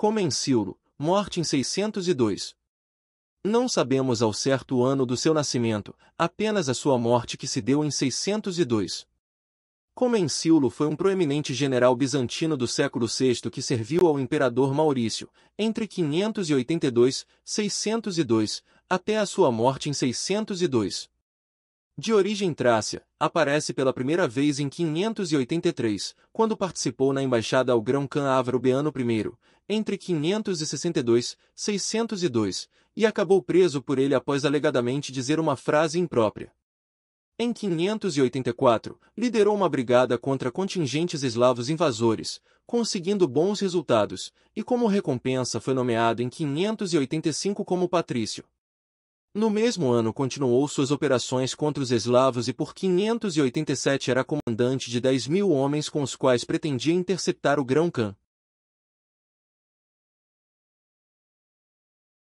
Comensilo, morte em 602. Não sabemos ao certo o ano do seu nascimento, apenas a sua morte que se deu em 602. Comensilo foi um proeminente general bizantino do século VI que serviu ao imperador Maurício, entre 582 602, até a sua morte em 602 de origem trácia, aparece pela primeira vez em 583, quando participou na embaixada ao grão Ávaro Beano I, entre 562 602, e acabou preso por ele após alegadamente dizer uma frase imprópria. Em 584, liderou uma brigada contra contingentes eslavos invasores, conseguindo bons resultados, e como recompensa foi nomeado em 585 como patrício. No mesmo ano continuou suas operações contra os eslavos e por 587 era comandante de 10 mil homens com os quais pretendia interceptar o Grão Khan.